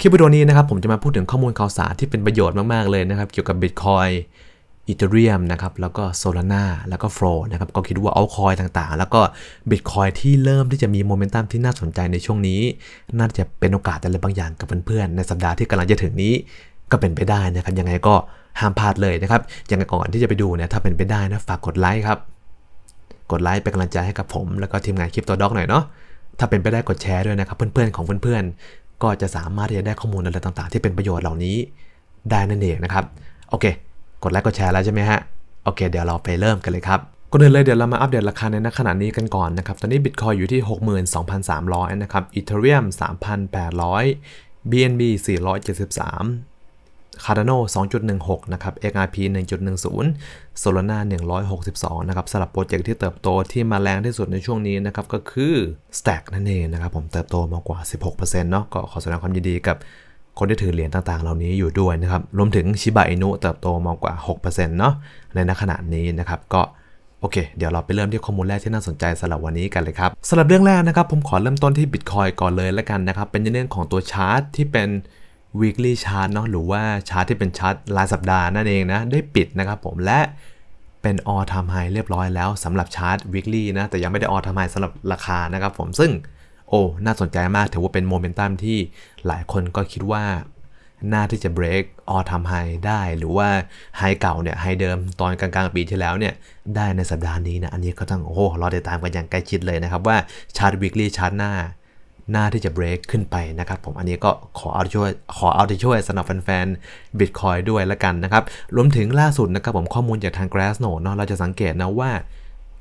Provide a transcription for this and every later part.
คลิปวิดีโอนี้นะครับผมจะมาพูดถึงข้อมูลข่าวสารที่เป็นประโยชน์มาก ๆ เลยนะครับเกี่ยวกับ Bitcoin อีเทเรียมนะครับแล้วก็โซลาร่าแล้วก็โฟลนะครับก็คิดว่าเอาคอยต่างๆ แล้วก็บิตคอยที่เริ่มที่จะมีโมเมนตัมที่น่าสนใจในช่วงนี้ น่าจะเป็นโอกาสอะไรบางอย่างกับเพื่อน ๆ ในสัปดาห์ที่กำลังจะถึงนี้ก็เป็นไปได้นะครับยังไงก็ห้ามพลาดเลยนะครับยังไงก่อนที่จะไปดูเนี่ยถ้าเป็นไปได้นะฝากกดไลค์ครับกดไลค์เป็นกำลังใจให้กับผม แล้วก็ทีมงานคลิปตัวด็อกหน่อยเนาะถ้าเป็นไปได้กดแชร์ด้วยนะครับเพื่อนๆของเพื่อนก็จะสามารถที่จะได้ข้อมูลอะไรต่างๆที่เป็นประโยชน์เหล่านี้ได้นั่นเองนะครับ โอเค กดไลค์กดแชร์แล้วใช่ไหมฮะ โอเค เดี๋ยวเราไปเริ่มกันเลยครับก่อนอื่นเลยเดี๋ยวเรามาอัปเดตราคาในณขณะนี้กันก่อนนะครับ ตอนนี้บิตคอยอยู่ที่62,300นะครับอีเทเรียม3,800 BNB 473 Cardano 2.16 นะครับ XRP 1.10 Solana 162 นะครับสำหรับโปรเจกต์ที่เติบโตที่มาแรงที่สุดในช่วงนี้นะครับ ก็คือ Stack นั่นเองนะครับ ผมเติบโตมากกว่า 16%เนาะก็ขอแสดงความยินดีกับคนที่ถือเหรียญต่างๆ เหล่านี้อยู่ด้วยนะครับ รวมถึงชิบะอินุเติบโตมากกว่า6%เนาะในณขณะนี้นะครับ ก็โอเคเดี๋ยวเราไปเริ่มที่ข้อมูลแรกที่น่าสนใจสำหรับวันนี้กันเลยครับสำหรับเรื่องแรกนะครับ ผมขอเริ่มต้นที่บิตคอยก่อนเลยลวกันนะครับเป็นเรื่องของตัวชาร์ตที่เป็น weekly chart เนาะหรือว่าชาร์ตที่เป็นชาร์ตรายสัปดาห์นั่นเองนะได้ปิดนะครับผมและเป็น all time high เรียบร้อยแล้วสำหรับชาร์ต weekly นะแต่ยังไม่ได้ all time high สำหรับราคานะครับผมซึ่งโอ้น่าสนใจมากถือว่าเป็นโมเมนตัมที่หลายคนก็คิดว่าน่าที่จะ break all time high ได้หรือว่า high เก่าเนี่ย high เดิมตอนกลางๆปีที่แล้วเนี่ย ได้ในสัปดาห์นี้นะอันนี้ก็ต้องโอ้รอติดตามกันอย่างใกล้ชิดเลยนะครับว่าชาร์ต weekly ชาร์ตหน้าหน้าที่จะ break ขึ้นไปนะครับผมอันนี้ก็ขอเอาช่วย ขอเอาช่วยสนับแฟนๆ Bitcoin ด้วยละกันนะครับ รวมถึงล่าสุดนะครับผมข้อมูลจากทาง Glassnode เนาะเราจะสังเกตนะว่า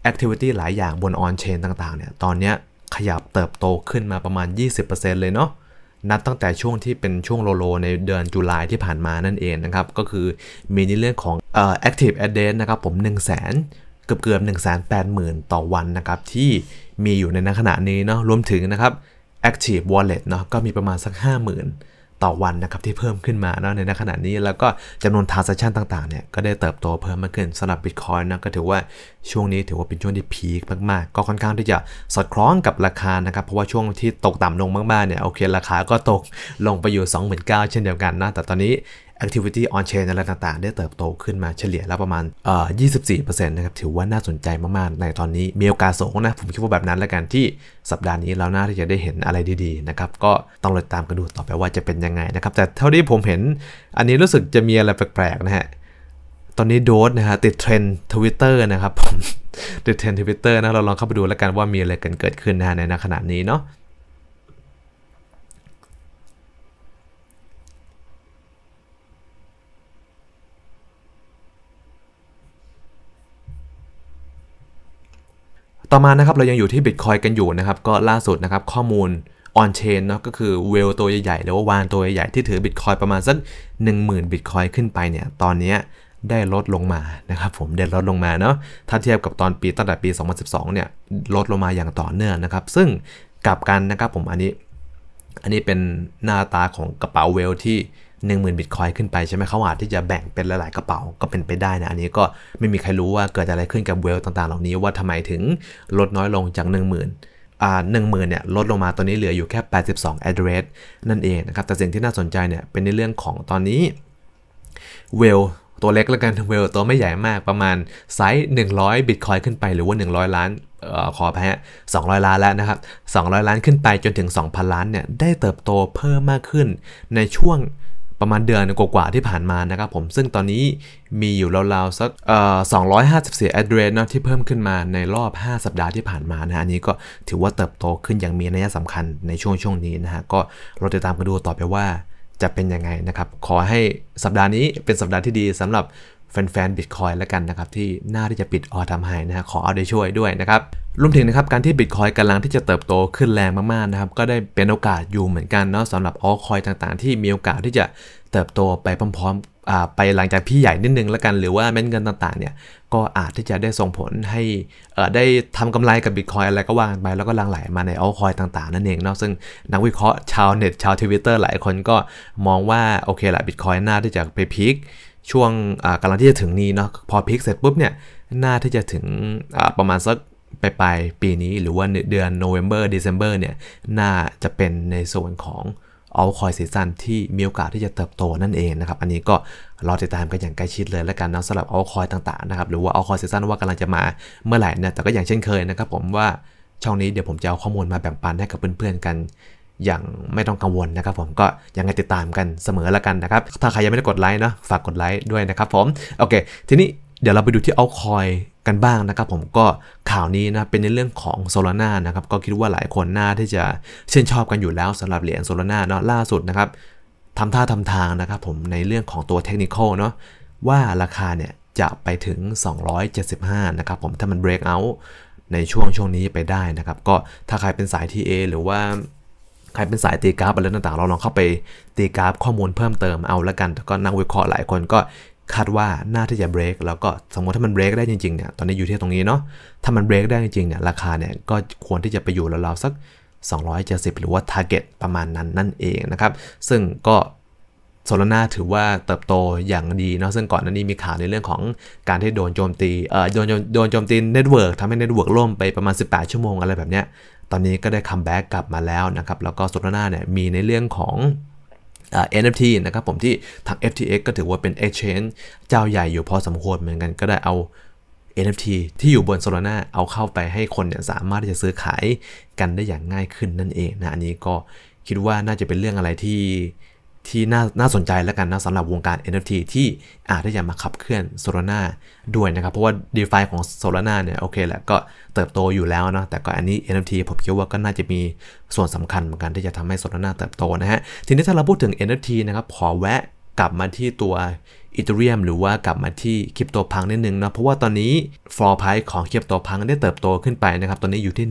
activity หลายอย่างบน on chain ต่าง ๆ เนี่ย ตอนนี้ขยับเติบโตขึ้นมาประมาณ 20%เลยเนาะ นับตั้งแต่ช่วงที่เป็นช่วงโลโลในเดือนรุลายที่ผ่านมานั่นเองนะครับ ก็คือมีในเรื่องของเอ่อ active address นะครับผม 1 0 0 0 0แสนเกือบเกือบ1 8 0 0 0 0 ต่อวันนะครับที่มีอยู่ในขณะนี้เนาะ รวมถึงนะครับ Active Wallet เนาะก็มีประมาณสัก50,000 ต่อวันนะครับที่เพิ่มขึ้นมาเนาะในขณะนี้แล้วก็จำนวนทาร์ส a c t i ต่างๆเนี่ยก็ได้เติบโตเพิ่มมากขึ้นสำหรับ Bitcoin นะก็ถือว่าช่วงนี้ถือว่าเป็นช่วงที่พีคมาก ๆ ก็ค่อนข้างที่จะสอดคล้องกับราคานะครับ เพราะว่าช่วงที่ตกต่ำลงมาก ๆ เนี่ย โอเค ราคาก็ตกลงไปอยู่ 29,000เช่นเดียวกันนะ แต่ตอนนี้ Activity on Chain อะไรต่างๆ ได้เติบโตขึ้นมาเฉลี่ยแล้วประมาณเอ่อ24%นะครับถือว่าน่าสนใจมากๆ ในตอนนี้มีโอกาสสูงนะผมคิดว่าแบบนั้นแล้วกันที่สัปดาห์นี้เราน่าจะได้เห็นอะไรดีๆนะครับก็ต้องติดตามกันดูต่อไปว่าจะเป็นยังไงนะครับ แต่เท่าที่ผมเห็นอันนี้รู้สึกจะมีอะไรแปลกๆ นะฮะ ตอนนี้โดสนะฮะติดเทรนด์ทวิตเตอร์นะครับผมติดเทรนด์ทวิตเตอร์นะเราลองเข้าไปดูแล้วกันว่ามีอะไรกันเกิดขึ้นนะในขณะนี้เนาะต่อมานะครับเรายังอยู่ที่บิตคอยกันอยู่นะครับก็ล่าสุดนะครับข้อมูลออนเชนเนาะก็คือเวลตัวใหญ่ๆหรือว่าวานตัวใหญ่ๆที่ถือบิตคอยประมาณสัก10,000บิตคอยขึ้นไปเนี่ยตอนนี้ได้ลดลงมานะครับผมได้ลดลงมาเนาะถ้าเทียบกับตอนปีตั้งแต่ปี 2012เนี่ยลดลงมาอย่างต่อเนื่องนะครับซึ่งกลับกันนะครับผมอันนี้ อันนี้เป็นหน้าตาของกระเป๋าเวลที่1 0,000 บิตคอยขึ้นไปใช่ไหมเขาอาจที่จะแบ่งเป็นหลายๆกระเป๋าก็เป็นไปได้นะอันนี้ก็ไม่มีใครรู้ว่าเกิดอะไรขึ้นกับเวลต่างๆ เหล่านี้ว่าทำไมถึงลดน้อยลงจาก 1 0,000อ่าหนึ่งหมื่นเนี่ยลดลงมาตอนนี้เหลืออยู่แค่ 82 address นั่นเองนะครับ แต่สิ่งที่น่าสนใจเนี่ยเป็นในเรื่องของตอนนี้ เวลตัวเล็กแล้วกันเวลตัวไม่ใหญ่มากประมาณไซส์100บิตคอยขึ้นไปหรือว่า 100 ล้านออขอแพ้200ล้านแล้วนะครับ200 ล้านขึ้นไปจนถึง 2,000ล้านเนี่ยได้เติบโตเพิ่มมากขึ้นในช่วงประมาณเดือนกว่าๆที่ผ่านมานะครับ ผมซึ่งตอนนี้มีอยู่ราวๆสักสอ้อ254 a d d r เรสนะที่เพิ่มขึ้นมาในรอบ 5 สัปดาห์ที่ผ่านมานะอันนี้ก็ถือว่าเติบโตขึ้นอย่างมีนัยสำคัญในช่วงช่วงนี้นะฮะก็เราจะตามกันดูต่อไปว่าจะเป็นยังไงนะครับขอให้สัปดาห์นี้เป็นสัปดาห์ที่ดีสำหรับแฟนๆบิตคอยแล้วกันนะครับที่น่าที่จะปิดออทำห้นะฮะขอเอาใจช่วยด้วยนะครับรวมถึงนะครับการที่บิตคอยกำลังที่จะเติบโตขึ้นแรงมากๆนะครับก็ได้เป็นโอกาสอยู่เหมือนกันเนาะสำหรับออคอยต่างๆ ที่มีโอกาสที่จะเติบโตไปพร้อมๆ ไปหลังจากพี่ใหญ่นิดนึงแล้วกันหรือว่าเม็ดเงินต่างๆเนี่ยก็อาจที่จะได้ส่งผลให้ได้ทำกำไรกับบิตคอยอะไรก็วางไปแล้วก็ลังไหลมาในออคอยต่างๆนั่นเองเนาะซึ่งนักวิเคราะห์ชาวเน็ตชาวทวิตเตอร์หลายคนก็มองว่าโอเคแหละบิตคอยน่าที่จะไปพีคช่วงกำลังที่จะถึงนี้เนาะพอพีคเสร็จปุ๊บเนี่ยน่าที่จะถึงประมาณสักไปลายปีนี้หรือว่าเดือนโนเ e ม ber December เนี่ยน่าจะเป็นในส่วนของเอาคอยซีซันที่มีโอกาสที่จะเติบโตนั่นเองนะครับ อันนี้ก็รอติดตามกันอย่างใกล้ชิดเลยแล้วกันนะสำหรับเอาคอยต่างๆนะครับหรือว่าเอาคอยซีซันว่ากำลังจะมาเมื่อไหร่นะแต่ก็อย่างเช่นเคยนะครับผมว่าช่องนี้เดี๋ยวผมจะเอาข้อมูลมาแบ่งปันให้กับเพื่อนๆกันอย่างไม่ต้องกังวลนะครับผมก็ยังไงติดตามกันเสมอละกันนะครับถ้าใครยังไม่ได้กดไลค์เนาะฝากกดไลค์ด้วยนะครับผมโอเค ทีนี้เดี๋ยวเราไปดูที่เอาคอยกันบ้างนะครับผมก็ข่าวนี้นะเป็นในเรื่องของโซลาร์นะครับก็คิดว่าหลายคนน่าที่จะเช่นชอบกันอยู่แล้วสำหรับเหรียญโลาร์นาเนาะล่าสุดนะครับทำท่าทำทางนะครับผมในเรื่องของตัวเทคนิคเนาะว่าราคาเนี่ยจะไปถึง 275 นะครับผมถ้ามัน break out ในช่วงช่วงนี้ไปได้นะครับ ก็ถ้าใครเป็นสาย TA หรือว่าใครเป็นสายตีกราฟอะไรต่างๆ เราลองเข้าไปตีกราฟข้อมูลเพิ่มเติมเอาละกันแต่ก็นักวิเคราะห์หลายคนก็คาดว่าน่าที่จะเบรกแล้วก็สมมติถ้ามันเบรกได้จริงๆเนี่ยตอนนี้อยู่ที่ตรงนี้เนาะถ้ามันเบรกได้จริงๆเนี่ยราคาเนี่ยก็ควรที่จะไปอยู่ราวๆสัก 270 หรือว่า target ประมาณนั้นนั่นเองนะครับ ซึ่งก็โซลาร่าถือว่าเติบโตอย่างดีเนาะซึ่งก่อนหน้านี้มีข่าวในเรื่องของการที่โดนโจมตีเอ่อโดนโดนโจมตีเน็ตเวิร์กทำให้เน็ตเวิร์กล่มไปประมาณ 18 ชั่วโมงอะไรแบบเนี้ยตอนนี้ก็ได้คัมแบ็กกลับมาแล้วนะครับแล้วก็โซลาร่าเนี่ยมีในเรื่องของ NFT นะครับผมที่ ทาง FTX ก็ถือว่าเป็น exchange เจ้าใหญ่อยู่พอสมควรเหมือนกันก็ได้เอา NFT ที่อยู่บน Solana เอาเข้าไปให้คนเนี่ยสามารถที่จะซื้อขายกันได้อย่างง่ายขึ้นนั่นเองนะอันนี้ก็คิดว่าน่าจะเป็นเรื่องอะไรที่ที่น่าน่าสนใจแล้วกันนะสำหรับวงการ NFT ที่อาจจะมาขับเคลื่อน s o l a n าด้วยนะครับ เพราะว่า DeFi ของ s o l a n าเนี่ย โอเคแหละก็เติบโตอยู่แล้วเนาะแต่ก็อันนี้ NFT ผมคิดว่าก็น่าจะมีส่วนสำคัญเหมือนกันที่จะทำให้ s o l a n าเติบโตนะฮะ ทีนี้ถ้าเราพูดถึง NFT นะครับขอแวะกลับมาที่ตัวอีเทเรียมหรือว่ากลับมาที่คริปโตพังนิดนึงนะเพราะว่าตอนนี้ฟลอร์ไพร์ของคริปโตพังได้เติบโตขึ้นไปนะครับตอนนี้อยู่ที่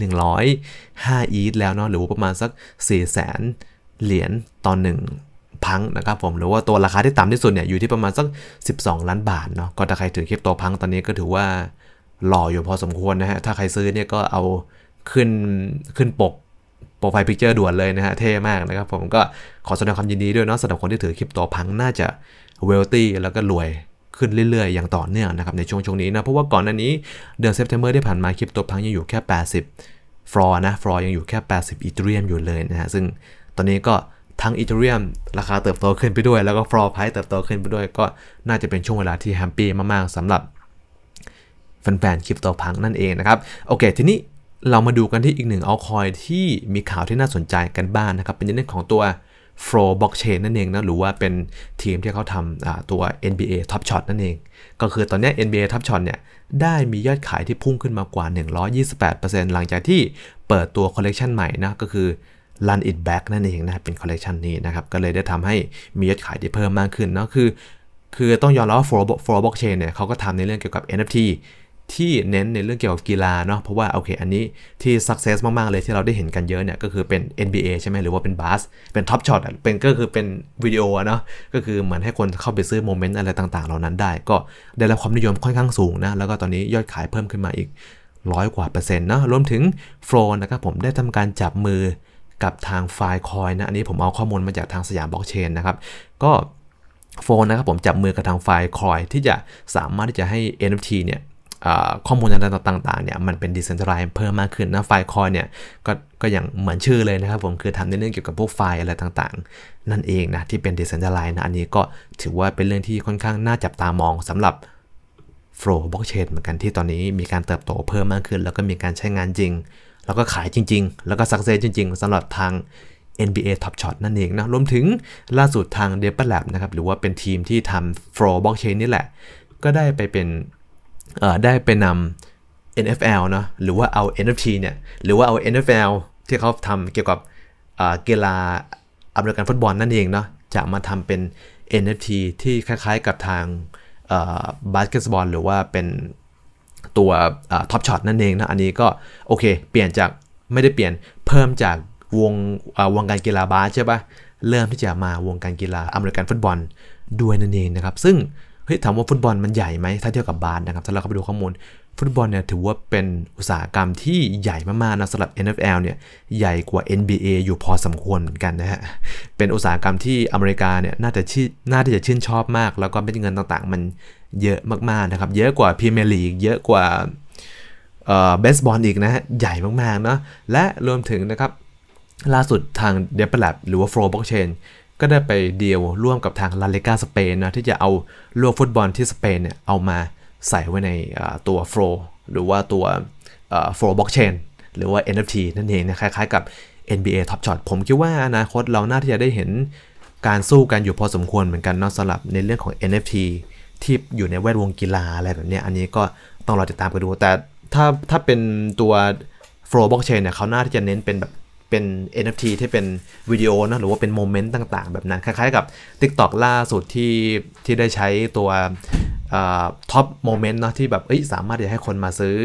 105อีทแล้วเนาะหรือว่าประมาณสัก 4 0 0 0 0เหรียญต่อพังนะครับผมหรือว่าตัวราคาที่ต่ำที่สุดเนี่ยอยู่ที่ประมาณสัก 12 ล้านบาทเนาะก็ถ้าใครถือคริปโตพัง ตอนนี้ก็ถือว่าหล่ออยู่พอสมควรนะฮะถ้าใครซื้อเนี่ยก็เอาขึ้นขึ้นปกโปรไฟล์พิกเจอร์ด่วนเลยนะฮะเท่มากนะครับผมก็ขอแสดงความยินดีด้วยเนาะสำหรับคนที่ถือคริปโตพังน่าจะเวลตี้แล้วก็รวยขึ้นเรื่อยๆอย่างต่อเนื่องนะครับในช่วงช่วงนี้นะเพราะว่าก่อนหน้านี้เดือนเซปเทมเบอร์ที่ผ่านมาคริปโตพังยังอยู่แค่ 80ฟลอร์นะฟลอร์ยังอยู่แค่ 80 อีเทเรียมอยู่เลยนะฮะซึ่งตอนนี้ก็ทั้งอีเทเรียมราคาเติบโตขึ้นไปด้วยแล้วก็ฟลอร์ไพร์เติบโตขึ้นไปด้วย ก็น่าจะเป็นช่วงเวลาที่แฮมปี้มาก ๆสำหรับแฟนๆคลิปโตพังนั่นเองนะครับ โอเค ทีนี้เรามาดูกันที่อีกหนึ่งเอาคอยที่มีข่าวที่น่าสนใจกันบ้างนนะครับ เป็นเรื่องของตัว f l o w Blockchain นั่นเองนะ หรือว่าเป็นทีมที่เขาทำตัว NBA Top Shot นั่นเอง ก็คือตอนนี้ NBA Top Shot เนี่ยได้มียอดขายที่พุ่งขึ้นมากว่า 128%หลังจากที่เปิดตัวคอลเลกชันใหม่นะก็คือ Run It Back นั่นเองนะเป็นคอลเลกชันนี้นะครับ ก็เลยได้ทำให้มียอดขายที่เพิ่มมากขึ้นเนาะคือ คือต้องยอมรับว่า Flow Blockchain เนี่ยเขาก็ทำในเรื่องเกี่ยวกับ NFT ที่เน้นในเรื่องเกี่ยวกับกีฬาเนาะเพราะว่าโอเค อันนี้ที่ success มากๆ เลยที่เราได้เห็นกันเยอะเนี่ยก็คือเป็น NBA ใช่ไหมหรือว่าเป็นบาสเป็นท็อปช็อตเป็นก็คือเป็นวิดีโอเนาะก็คือเหมือนให้คนเข้าไปซื้อโมเมนต์อะไรต่างๆ เหล่านั้นได้ ก็ได้รับความนิยมค่อนข้างสูงนะแล้วก็ตอนนี้ยอดขายเพิ่มขึ้นมาอีกร้อยกว่าเปอร์เซ็นต์เนาะรวมถึงโฟ์นะครับผมได้ทำการจับมืกับทางไฟล์คอยนะอันนี้ผมเอาข้อมูลมาจากทางสยามบล็อกเชนนะครับก็โฟนนะครับผมจับมือกับทางไฟล์คอยที่จะสามารถที่จะให้ NFT เนี่ยข้อมูลต่างๆเนี่ยมันเป็นดิสเซนทรายไล์เพิ่มมากขึ้นนะไฟล์คอยเนี่ยก็ก็อย่างเหมือนชื่อเลยนะครับผมคือทำในเรื่องเกี่ยวกับพวกไฟล์อะไรต่างๆ นั่นเองนะที่เป็นดิสเซนทรายไล์นะอันนี้ก็ถือว่าเป็นเรื่องที่ค่อนข้างน่าจับตามองสำหรับโฟล์บล็อกเชนเหมือนกันที่ตอนนี้มีการเติบโตเพิ่มมากขึ้น แล้วก็มีการใช้งานจริงแล้วก็ขายจริงๆ แล้วก็สักเซสจริงๆ สำหรับทาง NBA Top Shot นั่นเองนะรวมถึงล่าสุดทาง d e p p r Lab นะครับ หรือว่าเป็นทีมที่ทำ f l o Blockchain นี่แหละ ก็ได้ไปเป็นได้ไปนำ NFL เนาะหรือว่าเอา NFT เนี่ย หรือว่าเอา NFL ที่เขาทำเกี่ยวกับกีฬาอเมริกันฟุตบอลนั่นเองเนาะ จะมาทำเป็น NFT ที่คล้ายๆ กับทางบาสเกตบอลหรือว่าเป็นตัวท็อปช็อตนั่นเองนะอันนี้ก็โอเคเปลี่ยนจากไม่ได้เปลี่ยนเพิ่มจากวงวงการกีฬาบาสใช่ปะเริ่มที่จะมาวงการกีฬาอเมริกันฟุตบอลด้วยนั่นเองนะครับซึ่งเฮ้ยถามว่าฟุตบอลมันใหญ่ไหมถ้าเทียบกับบาสนะครับถ้าเราเข้าไปดูข้อมูล ฟุตบอลเนี่ยถือว่าเป็นอุตสาหกรรมที่ใหญ่มากๆนะสำหรับ NFL เนี่ยใหญ่กว่า NBA อยู่พอสมควรเหมือนกันนะฮะเป็นอุตสาหกรรมที่อเมริกาเนี่ยน่าจะชื่น่าจะชื่นชอบมาก แล้วก็เม็ดเงินต่าง ๆมันเยอะมากๆนะครับ เยอะกว่าพรีเมียร์ลีกเยอะกว่าเบสบอลอีกนะฮะ ใหญ่มากๆเนาะและรวมถึงนะครับ ล่าสุดทาง d e p l a b หรือว่า Flow Blockchain ก็ได้ไปเดียวร่วมกับทางลาลกาสเปนนะที่จะเอาลูกฟุตบอลที่สเปนเนี่ยเอามาใส่ไว้ในตัว Flow หรือว่าตัว Flow Blockchain หรือว่า NFT นั่นเองนะคล้ายๆกับ NBA Top Shot ผมคิดว่าอนาคตเราน่าที่จะได้เห็นการสู้กันอยู่พอสมควรเหมือนกันนอกสำหรับในเรื่องของ NFT ที่อยู่ในแวดวงกีฬาอะไรแบบนี้ อันนี้ก็ต้องรอติดตามไปดูแต่ถ้าถ้าเป็นตัว Flow Blockchain เนี่ยเขาน่าที่จะเน้นเป็นแบบเป็น NFT ที่เป็นวิดีโอนะหรือว่าเป็นโมเมนต์ต่างๆแบบนั้น คล้ายๆ กับ TikTok ล่าสุดที่ที่ได้ใช้ตัวท็อปโมเมนต์เนาะที่แบบสามารถจะให้คนมาซื้อ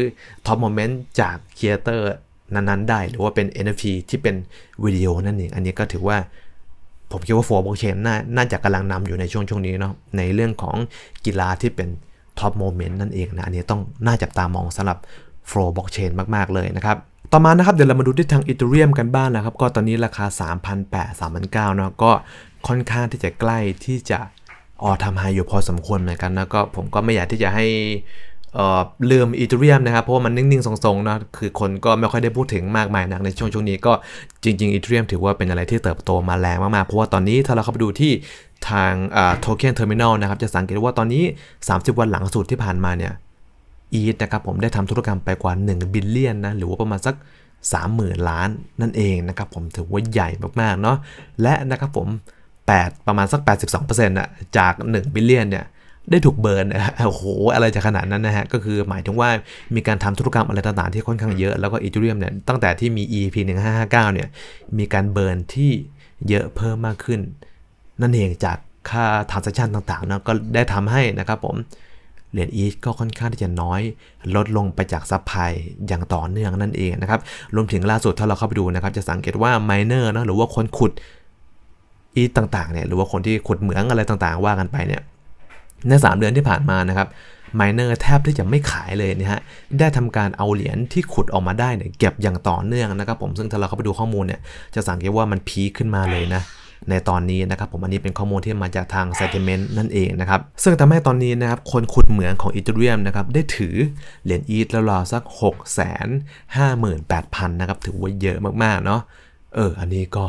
ท็อปโมเมนต์จากครีเอเตอร์นั้นๆ ได้ หรือว่าเป็น NFT ที่เป็นวิดีโอนั่นเองอันนี้ก็ถือว่าผมคิดว่าโฟบ็อกเชนน่าจะกำลังนำอยู่ในช่วงช่วงนี้เนาะในเรื่องของกีฬาที่เป็นท็อปโมเมนต์นั่นเองนะอันนี้ต้องน่าจับตามองสำหรับโฟบล็อกเชนมากๆ เลยนะครับ ต่อมานะครับเดี๋ยวเรามาดูที่ทางอีเทเรียมกันบ้างนนะครับ ก็ตอนนี้ราคา 3,800 3,900เนาะก็ค่อนข้างที่จะใกล้ที่จะออทำไฮอยู่พอสมควรเหมือนกันนะก็ผมก็ไม่อยากที่จะให้ลืมอีเธเรียมนะครับ เพราะว่ามันนิ่งๆทรงๆนะคือคนก็ไม่ค่อยได้พูดถึงมากมายนักในช่วงช่วงนี้ก็จริงๆอีเธเรียมถือว่าเป็นอะไรที่เติบโตมาแรงมากๆ เพราะว่าตอนนี้ถ้าเราเข้าไปดูที่ทางโทเค็นเทอร์มินอลนะครับ จะสังเกตว่าตอนนี้ 30 วันหลังสุดที่ผ่านมาเนี่ยอีทนะครับผมได้ทำธุรกรรมไปกว่า 1 บิลเลียนนะ หรือว่าประมาณสัก 30,000ล้านนั่นเองนะครับผมถือว่าใหญ่มากๆเนาะและนะครับผม 8 ประมาณสัก 82%นะจาก1บิลเลียนเนี่ยได้ถูกเบิร์นโอ้โห อะไรจะขนาดนั้นนะฮะ ก็คือหมายถึงว่ามีการทำธุรกรรมอะไรต่างๆ ที่ค่อนข้างเยอะ แล้วก็อีทูเรียมเนี่ย ตั้งแต่ที่มี EP 1559 เนี่ย มีการเบิร์นที่เยอะเพิ่มมากขึ้นนั่นเองจากค่าทานซัญชันต่างๆนะก็ได้ทำให้นะครับผม เหรียญอีทก็ค่อนข้างที่จะน้อยลดลงไปจากซัพพลายอย่างต่อเนื่องนั่นเองนะครับ รวมถึงล่าสุดถ้าเราเข้าไปดูนะครับ จะสังเกตว่าไมเนอร์นะหรือว่าคนขุดอีทต่างๆเนี่ย หรือว่าคนที่ขุดเหมืองอะไรต่างๆว่ากันไปเนี่ยใน 3 เดือนที่ผ่านมานะครับไมเนอร์แทบที่จะไม่ขายเลยนะฮะได้ทำการเอาเหรียญที่ขุดออกมาได้เนี่ยเก็บอย่างต่อเนื่องนะครับผมซึ่งถ้าเราเข้าไปดูข้อมูลเนี่ยจะสังเกตว่ามันพีคขึ้นมาเลยนะในตอนนี้นะครับผมอันนี้เป็นข้อมูลที่มาจากทาง s e t t e m e n t นั่นเองนะครับซึ่งทำให้ตอนนี้นะครับคนขุดเหมืองของอีเทเรียมนะครับได้ถือ เหรียญอีทแล้วรอสัก 6 5 8 0 0 0นะครับถือว่าเยอะมากๆเนาะเอออันนี้ก็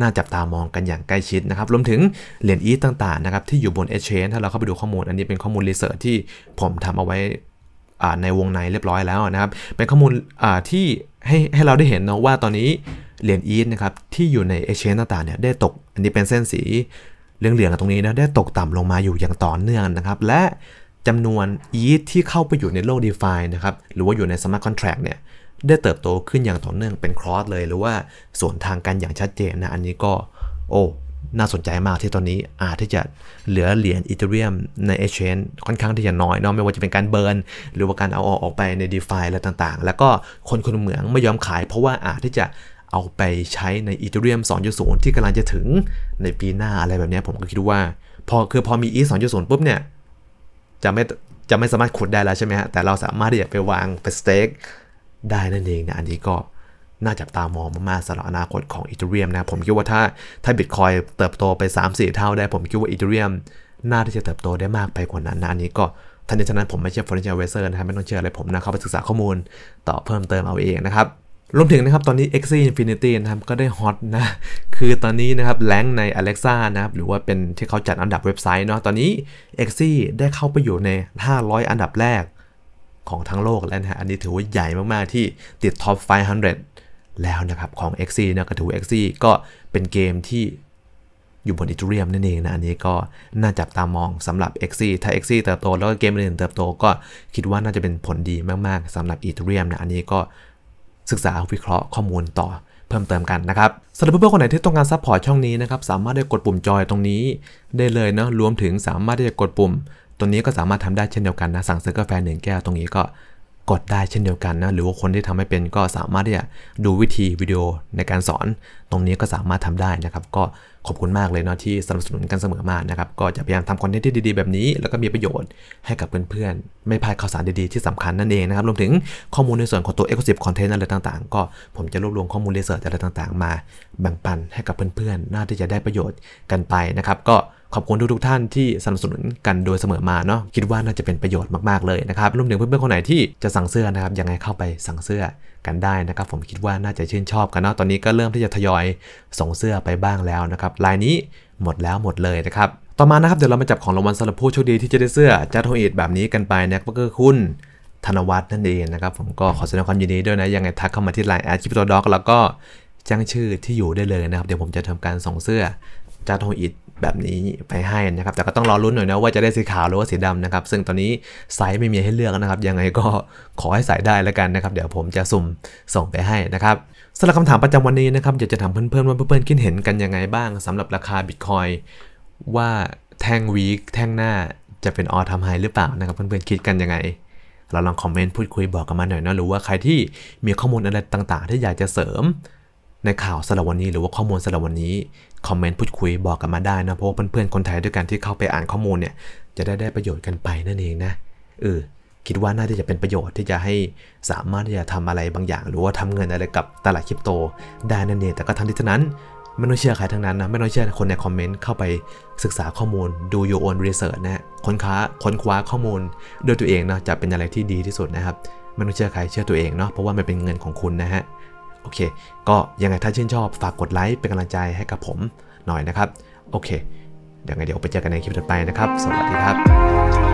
น่าจับตามองกันอย่างใกล้ชิดนะครับ รวมถึงเหรียญอีทต่างๆนะครับที่อยู่บนเอชเชนถ้าเราเข้าไปดูข้อมูลอันนี้เป็นข้อมูลรีเสิร์ชที่ผมทำเอาไว้ในวงในเรียบร้อยแล้วนะครับเป็นข้อมูลที่ให้ให้เราได้เห็นนะว่าตอนนี้เหรียญอีทนะครับที่อยู่ในเอชเชนต่างๆเนี่ยได้ตกอันนี้เป็นเส้นสีเหลืองๆตรงนี้นะได้ตกต่ำลงมาอยู่อย่างต่อเนื่องนะครับ และจำนวนอีทที่เข้าไปอยู่ในโลก d e f านะครับหรือว่าอยู่ในสมาร์ทคอนแท็กเนี่ยได้เติบโตขึ้นอย่างต่อเนื่องเป็นครอสเลย หรือว่าสวนทางกันอย่างชัดเจนนะอันนี้ก็โอ้ น่าสนใจมากที่ตอนนี้อาจที่จะเหลือเหรียญอีเทเรียมในเอเชนค่อนข้างที่จะน้อยเนาะไม่ว่าจะเป็นการเบิร์นหรือว่าการเอาออกไปในดีฟาอะไรต่างๆ แล้วก็คนคนเหมืองไม่ยอมขาย เพราะว่าอาจที่จะเอาไปใช้ในอีเทเรียม2.0 ที่กำลังจะถึงในปีหน้าอะไรแบบนี้ผมก็คิดว่า พอคือพอมีอี2.0ปุ๊บเนี่ยจะไม่จะไม่สามารถขุดได้แล้วใช่ไหมฮะแต่เราสามารถที่จะไปวางไปสเต็กได้นั่นเองนะอันนี้ก็น่าจับตามองมากๆสำหรับอนาคตของอีเทเรียมนะผมคิดว่าถ้าถ้าบิตคอยเติบโตไป 3-4 เท่าได้ผมคิดว่าอีเทเรียม น่าที่จะเติบโตได้มากไปกว่านั้นนะอันนี้ก็ทันี้ทีฉะนั้นผมไม่ใช่อฟอน n c i a l เ d เซอร์นะครับไม่ต้องเชื่ออะไรผมนะเข้าไปศึกษาข้อมูลต่อเพิ่มเติมเอาเองนะครับรวมถึงนะครับตอนนี้ Axie Infinity นะครับก็ได้ฮอตนะคือตอนนี้นะครับแรงใน Alexa นะครับหรือว่าเป็นที่เขาจัดอันดับเว็บไซต์เนาะตอนนี้ Axie ได้เข้าไปอยู่ใน 500 อันดับแรกของทั้งโลกแล้วนะฮะอันนี้ถือว่าใหญ่มากๆที่ติดท็อป500 แล้วนะครับของ XC นะกระถู XC ก็เป็นเกมที่อยู่บนอีทูเรียมนั่นเองนะอันนี้ก็น่าจับตามองสำหรับ XC ถ้า XC เติบโต แล้วก็เกมอื่นเติบโต ก็คิดว่าน่าจะเป็นผลดีมากๆ สำหรับอีทูเรียมนะอันนี้ก็ศึกษาวิเคราะห์ข้อมูลต่อเพิ่มเติมกันนะครับสำหรับเพื่อนๆคนไหนที่ต้องการซัพพอร์ตช่องนี้นะครับสามารถได้กดปุ่มจอยตรงนี้ ได้เลยเนาะรวมถึงสามารถที่จะกดปุ่มตัวนี้ก็สามารถทำได้เช่นเดียวกันนะสั่งซื้อกาแฟหนึ่งแก้วตรงนี้ก็กดได้เช่นเดียวกันนะหรือว่าคนที่ทำให้เป็นก็สามารถที่จะดูวิธีวิดีโอในการสอน ตรงนี้ก็สามารถทำได้นะครับก็ขอบคุณมากเลยเนาะที่สนับสนุนกันเสมอมานะครับก็จะพยายามทำคอนเทนต์ที่ดีๆแบบนี้แล้วก็มีประโยชน์ให้กับเพื่อนๆไม่พลาดข่าวสารดี ๆที่สำคัญนั่นเองนะครับรวมถึงข้อมูลในส่วนของตัวเ e x c l u ซีฟคอนเทนต์อะไรต่างๆ ก็ผมจะรวบรวมข้อมูลรีเสิร์ชอะไรต่างๆมา แบ่งปันให้กับเพื่อนๆน่าที่จะได้ประโยชน์กันไปนะครับ ก็ขอบคุณทุกๆท่านที่สนับสนุนกันโดยเสมอมาเนาะคิดว่าน่าจะเป็นประโยชน์มากๆ เลยนะครับรวมถึงเพื่อนๆคนไหนที่จะสั่งเสื้อนะครับยังไงเข้าไปสั่งเสื้อกันได้นะครับ ผมคิดว่าน่าจะชื่นชอบกันเนาะตอนนี้ก็เริ่มที่จะทยอยส่งเสื้อไปบ้างแล้วนะครับลายนี้หมดแล้วหมดเลยนะครับต่อมานะครับ เดี๋ยวเรามาจับของรางวัลสำหรับผู้โชคดีที่จะได้เสื้อจัดโทเอทแบบนี้กันไปนะครับก็คือคุณธนวัฒน์นั่นเองนะครับผมก็ขอแสดงความยินดีด้วยนะยังไงทักเข้ามาที่ไลน์แอดคิปโตด็อกแล้วก็แจ้งชื่อที่อยู่ได้เลยนะครับ เดี๋ยวผมจะทำการส่งเสื้อจาโทอิดแบบนี้ไปให้นะครับ แต่ก็ต้องรอรุ้นหน่อยนะว่าจะได้สีขาวหรือว่าสีดำนะครับ ซึ่งตอนนี้ไซส์ไม่มีให้เลือกนะครับ ยังไงก็ขอให้ใส่ได้แล้วกันนะครับ เดี๋ยวผมจะสุ่มส่งไปให้นะครับสำหรับคำถามประจำวันนี้นะครับอยากจะถามเพื่อนๆว่าเพื่อนๆคิดเห็นกันยังไงบ้างสำหรับราคาบิตคอยว่าแท่งวีคแท่งหน้าจะเป็นออทำไฮหรือเปล่านะครับเพื่อนๆคิดกันยังไงเราลองคอมเมนต์พูดคุยบอกกันมาหน่อยนะหรือว่าใครที่มีข้อมูลอะไรต่าง ๆ ที่อยากจะเสริมในข่าวสลัวันนี้หรือว่าข้อมูลสลัวันนี้คอมเมนต์พูดคุยบอกกันมาได้นะเพราะเพื่อน ๆ คนไทยด้วยกันที่เข้าไปอ่านข้อมูลเนี่ยจะได้ได้ประโยชน์กันไปนั่นเองนะเออคิดว่าน่าจะเป็นประโยชน์ที่จะให้สามารถที่จะทำอะไรบางอย่าง หรือว่าทำเงินอะไรกับตลาดคริปโต ได้นั่นเองแต่ก็ทั้งที่นั้นไม่ต้องเชื่อใครทั้งนั้นนะไม่ต้องเชื่อคนในคอมเมนต์เข้าไปศึกษาข้อมูลดู your own research นะค้นค้าค้นคว้าข้อมูลด้วยตัวเองนะจะเป็นอะไรที่ดีที่สุดนะครับไม่ต้องเชื่อใครเชื่อตัวเองเนาะเพราะว่ามันเป็นเงินของคุณนะฮะโอเค ก็ยังไงถ้าชื่นชอบฝากกดไลค์ เป็นกำลังใจให้กับผมหน่อยนะครับ โอเค เดี๋ยวไงเดี๋ยวไปเจอกันในคลิปถัดไปนะครับ สวัสดีครับ